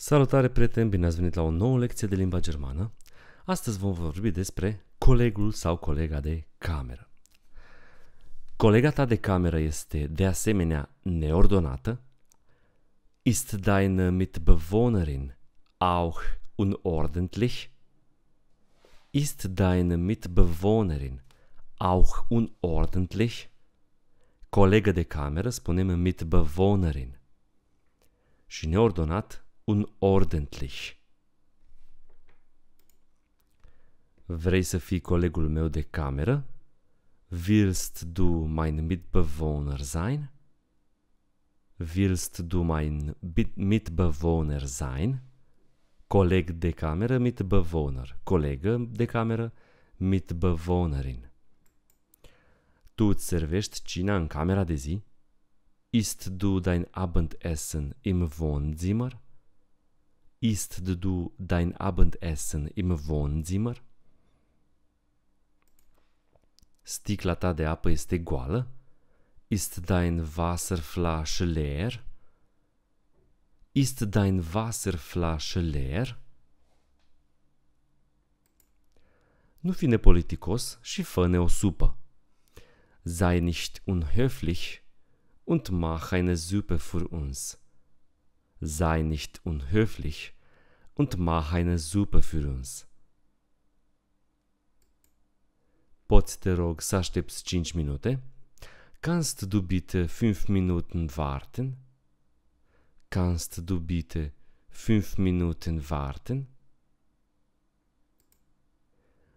Salutare prieteni, bine ați venit la o nouă lecție de limba germană. Astăzi vom vorbi despre colegul sau colega de cameră. Colega ta de cameră este de asemenea neordonată. Ist deine Mitbewohnerin auch unordentlich? Ist deine Mitbewohnerin auch unordentlich? Colegă de cameră spunem Mitbewohnerin. Și neordonat unordentlich. Vrei să fii colegul meu de cameră? Willst du mein Mitbewohner sein? Willst du mein Mitbewohner sein? Coleg de cameră, Mitbewohner. Colegă de cameră, Mitbewohnerin. Tu îți servești cina în camera de zi? Ist du dein Abendessen im Wohnzimmer? Isst du dein Abendessen im Wohnzimmer? Sticla ta de apă este goală? Ist dein Wasserflasche leer? Ist dein Wasserflasche leer? Nu fi nepoliticos și fă-ne o supă. Sei nicht unhöflich und mach eine Suppe für uns sei nicht unhöflich und mach eine Suppe für uns. Poți te rog să aștepți 5 minute? Kannst du bitte 5 Minuten warten? Kannst du bitte 5 Minuten warten?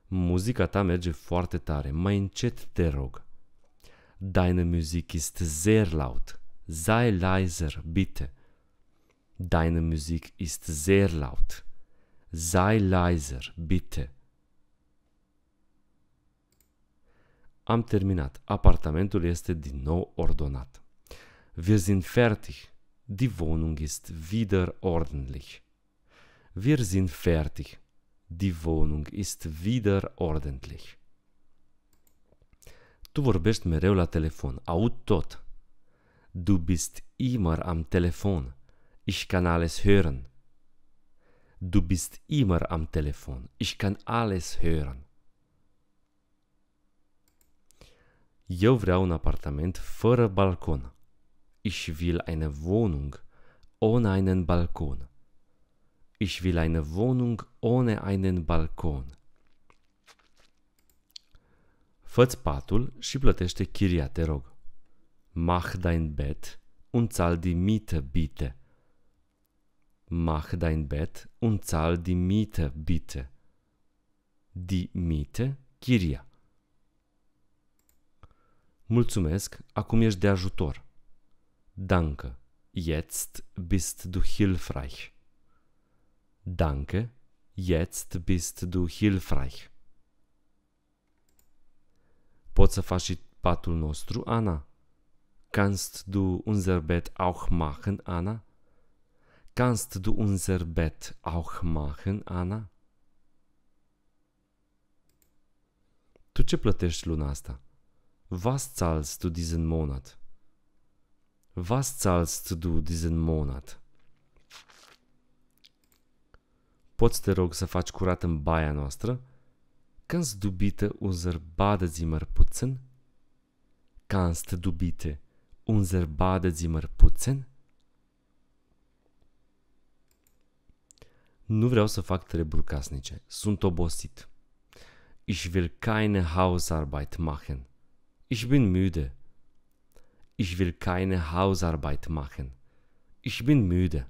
Muzica ta merge foarte tare. Mai încet, te rog. Deine Musik ist sehr laut. Sei leiser, bitte. Deine Musik ist sehr laut. Sei leiser, bitte. Am terminat. Apartamentul este din nou ordonat. Wir sind fertig. Die Wohnung ist wieder ordentlich. Wir sind fertig. Die Wohnung ist wieder ordentlich. Tu vorbești mereu la telefon. Aud tot. Du bist immer am Telefon. Ich kann alles hören. Du bist immer am Telefon. Ich kann alles hören. Eu vreau un apartament fără balcon. Ich will eine Wohnung ohne einen Balkon. Ich will eine Wohnung ohne einen Balkon. Făți patul și plătește chiria, te rog. Mach dein Bett und zahl die Miete bitte mach dein Bett und zahl die Miete bitte. Die Miete, Kiria. Mulțumesc, acum ești de ajutor. Danke, jetzt bist du hilfreich. Danke, jetzt bist du hilfreich. Poți să faci patul nostru, Ana? Kannst du unser Bett auch machen, Anna? Kannst du unser Bett auch machen, Ana? Tu ce plătești luna asta? Was zahlst du diesen Monat? Was zahlst du diesen Monat? Poți te rog să faci curat în baia noastră? Kannst du bitte unser Badezimmer putzen? Kannst du bitte unser Badezimmer putzen? Nu vreau să fac treburi casnice. Sunt obosit. Ich will keine Hausarbeit machen. Ich bin müde. Ich will keine Hausarbeit machen. Ich bin müde.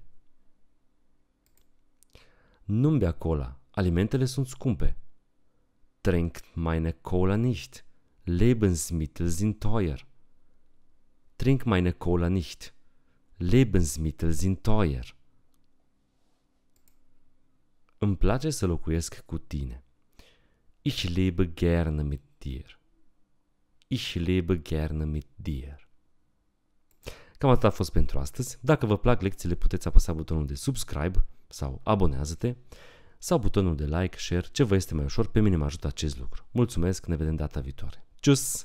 Nu-mi bea cola. Alimentele sunt scumpe. Trink meine Cola nicht. Lebensmittel sind teuer. Trink meine Cola nicht. Lebensmittel sind teuer. Îmi place să locuiesc cu tine. Ich lebe gerne mit dir. Ich lebe gerne mit dir. Cam atât a fost pentru astăzi. Dacă vă plac lecțiile, puteți apăsa butonul de subscribe sau abonează-te sau butonul de like, share, ce vă este mai ușor, pe mine mă ajută acest lucru. Mulțumesc, ne vedem data viitoare. Cius!